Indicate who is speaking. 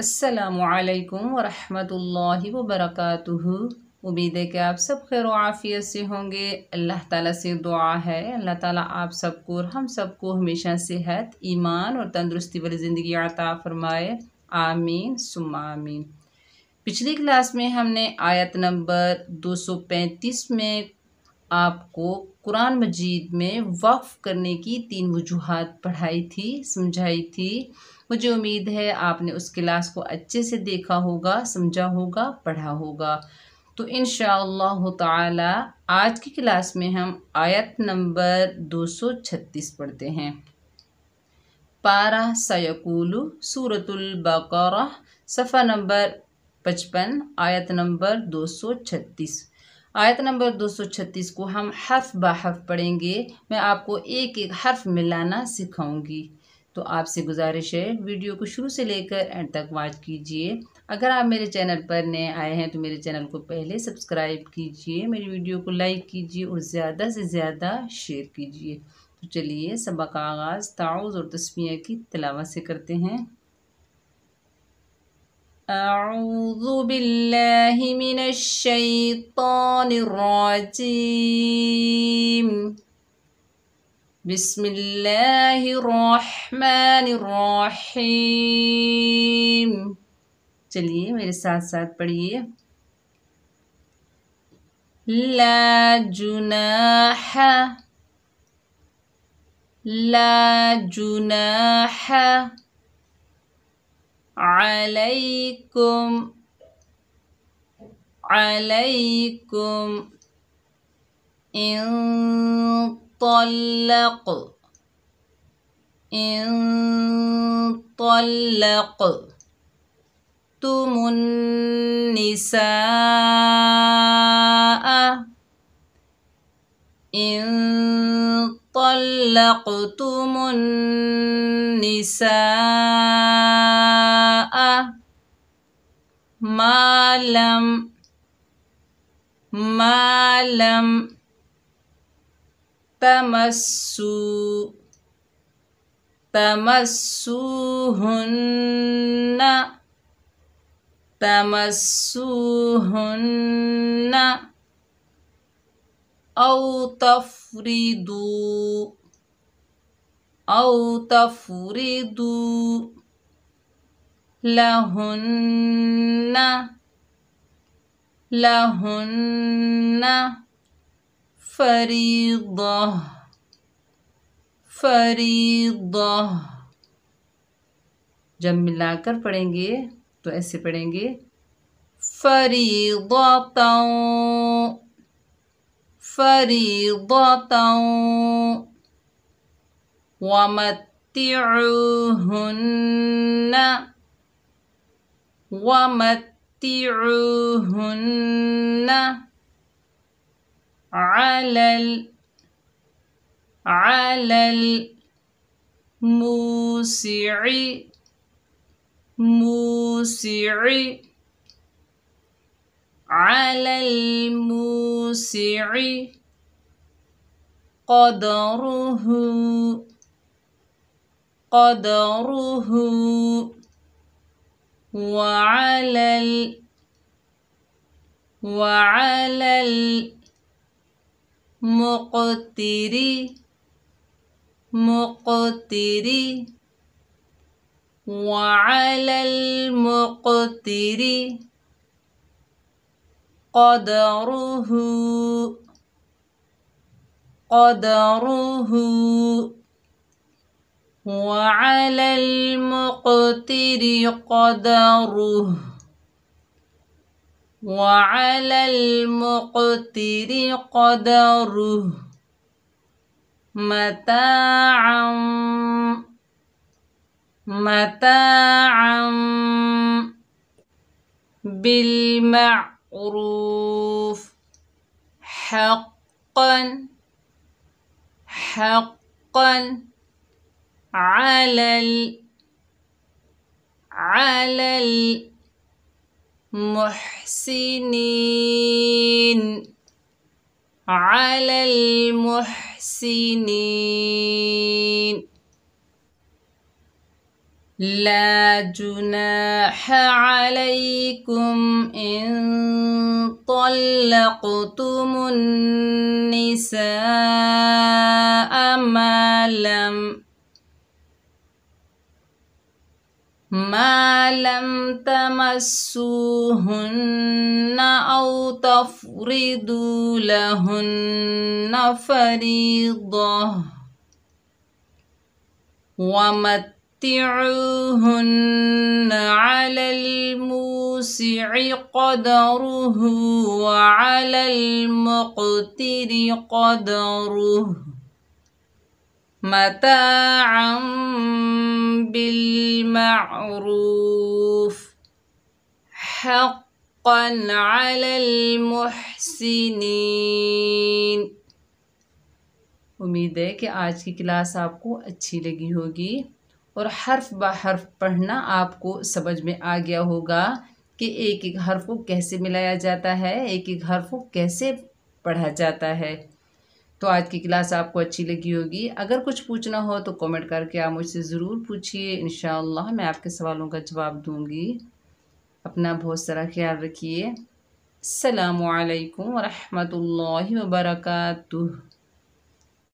Speaker 1: असलकम वरहमल वबरक उम्मीद है कि आप सब खैर आफ़ियत से होंगे अल्लाह ताला से दुआ है अल्लाह ताला आप सबको और हम सबको हमेशा सेहत ईमान और तंदरुस्ती वाली ज़िंदगी आता फ़रमाए आमीन सुम आमीन पिछली क्लास में हमने आयत नंबर 235 में आपको कुरान मजीद में वक्फ़ करने की तीन वजूहत पढ़ाई थी समझाई थी मुझे उम्मीद है आपने उस क्लास को अच्छे से देखा होगा समझा होगा पढ़ा होगा तो इन ताला आज की क्लास में हम आयत नंबर 236 पढ़ते हैं पारा सयकूलू सूरतुल्बकर सफ़ा नंबर पचपन आयत नंबर 236 आयत नंबर 236 को हम हर्फ बा हर्फ पढ़ेंगे मैं आपको एक एक हर्फ मिलाना सिखाऊंगी तो आपसे गुजारिश है वीडियो को शुरू से लेकर एंड तक वाच कीजिए अगर आप मेरे चैनल पर नए आए हैं तो मेरे चैनल को पहले सब्सक्राइब कीजिए मेरी वीडियो को लाइक कीजिए और ज़्यादा से ज़्यादा शेयर कीजिए तो चलिए सबक आगाज़ ताउज़ और तस्वीर की तलावा से करते हैं أعوذ بالله من الشيطان الرجيم بسم الله الرحمن الرحيم चलिए मेरे साथ साथ पढ़िए لا جناح لا جناح عليكم عليكم إن طلق إن طلقتم النساء إن طلقتم النساء ما لم ما لم تمسوا تمسوهن تمسوهن औ तफरी तफरी तफरीदु लहुन्ना लहुन्ना फरीद फरीद जब मिलाकर पढ़ेंगे तो ऐसे पढ़ेंगे फरीद فريضة ومتعوهن ومتعوهن على ال على الموسع موسع على الموسع قدره قدره وعلى ال وعلى المقتر مقتر وعلى المقتر قدره قدره وعلى المقتر قدره وعلى المقتر قدره متاعا متاعا بالمعروف حروف حقا حقا على ال على المحسنين على المحسنين لا جناح عليكم إن طلقتم النساء ما لم ما لم تمسوهن أو تفرضوا لهن فريضة ومت متعوهن على الموسع قدره وعلى المقتر قدره متاعا بالمعروف حقا على المحسنين उम्मीद है कि आज की क्लास आपको अच्छी लगी होगी और हर्फ ब हर्फ पढ़ना आपको समझ में आ गया होगा कि एक एक हर्फ को कैसे मिलाया जाता है एक एक हर्फ को कैसे पढ़ा जाता है तो आज की क्लास आपको अच्छी लगी होगी अगर कुछ पूछना हो तो कमेंट करके आप मुझसे ज़रूर पूछिए इन मैं आपके सवालों का जवाब दूँगी अपना बहुत सारा ख्याल रखिए अल्लाम वरहमल वर्का